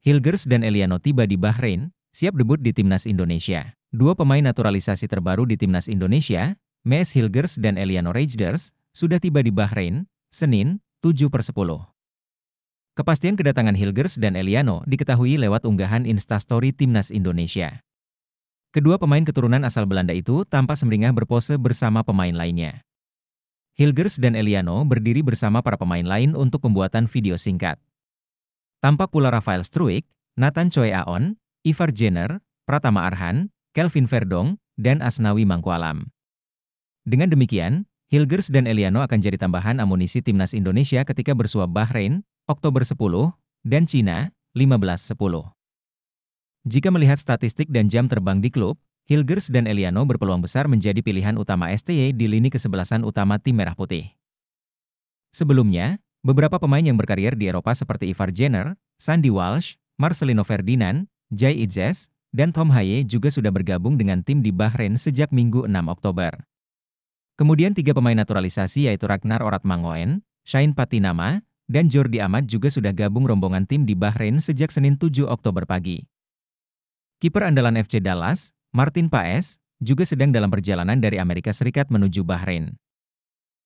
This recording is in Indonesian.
Hilgers dan Eliano tiba di Bahrain, siap debut di Timnas Indonesia. Dua pemain naturalisasi terbaru di Timnas Indonesia, Mes Hilgers dan Eliano Rejders, sudah tiba di Bahrain, Senin, 7 per 10. Kepastian kedatangan Hilgers dan Eliano diketahui lewat unggahan Instastory Timnas Indonesia. Kedua pemain keturunan asal Belanda itu tampak semringah berpose bersama pemain lainnya. Hilgers dan Eliano berdiri bersama para pemain lain untuk pembuatan video singkat. Tampak pula Rafael Struik, Nathan Choi Aon, Ivar Jenner, Pratama Arhan, Kelvin Verdong, dan Asnawi Mangkualam. Dengan demikian, Hilgers dan Eliano akan jadi tambahan amunisi timnas Indonesia ketika bersua Bahrain, Oktober 10, dan Cina, 15-10. Jika melihat statistik dan jam terbang di klub, Hilgers dan Eliano berpeluang besar menjadi pilihan utama STY di lini kesebelasan utama tim Merah Putih. Sebelumnya, Beberapa pemain yang berkarier di Eropa seperti Ivar Jenner, Sandy Walsh, Marcelino Ferdinand, Jay Idzes, dan Tom Haye juga sudah bergabung dengan tim di Bahrain sejak Minggu 6 Oktober. Kemudian tiga pemain naturalisasi yaitu Ragnar Orat Oratmangoen, Shane Patinama, dan Jordi Amat juga sudah gabung rombongan tim di Bahrain sejak Senin 7 Oktober pagi. Kiper andalan FC Dallas, Martin Paes, juga sedang dalam perjalanan dari Amerika Serikat menuju Bahrain.